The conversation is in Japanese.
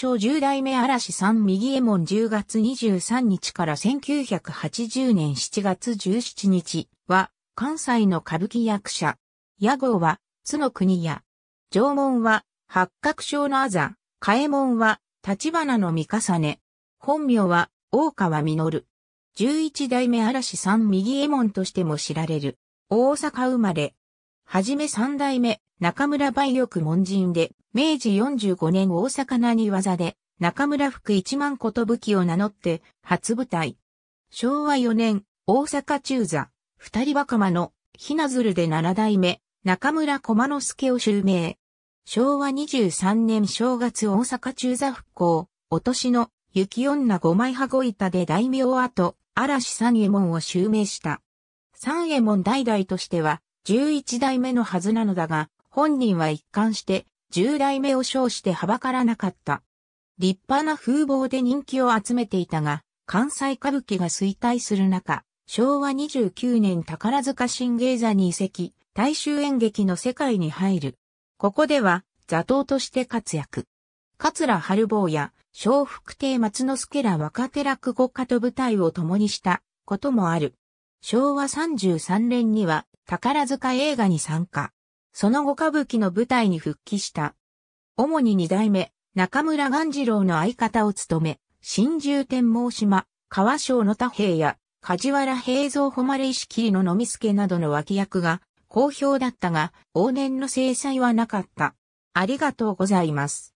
小十代目嵐さん右衛門10月23日から1980年7月17日は、関西の歌舞伎役者。屋号は、津の国屋。縄文は、八角章のあざ。火右衛門は、立花の三重ね。本名は、大川実。11代目嵐さん右衛門としても知られる。大阪生まれ、はじめ三代目、中村梅玉門人で、明治45年大阪なにわざで、中村福一万こと武器を名乗って、初舞台。昭和4年、大阪中座、二人若間の、ひなずるで七代目、中村駒之助を襲名。昭和23年正月大阪中座復興、お年の、雪女五枚羽子板で大名跡、嵐三右衛門を襲名した。三右衛門代々としては、11代目のはずなのだが、本人は一貫して10代目を称してはばからなかった。立派な風貌で人気を集めていたが、関西歌舞伎が衰退する中、昭和29年宝塚新芸座に移籍、大衆演劇の世界に入る。ここでは、座頭として活躍。桂春坊や、小福亭松之助ら若手落語家と舞台を共にしたこともある。昭和33年には宝塚映画に参加。その後歌舞伎の舞台に復帰した。主に二代目、中村鴈次郎の相方を務め、新獣天網島、川省の太平や、梶原平蔵誉石切の飲みけなどの脇役が好評だったが、往年の制裁はなかった。ありがとうございます。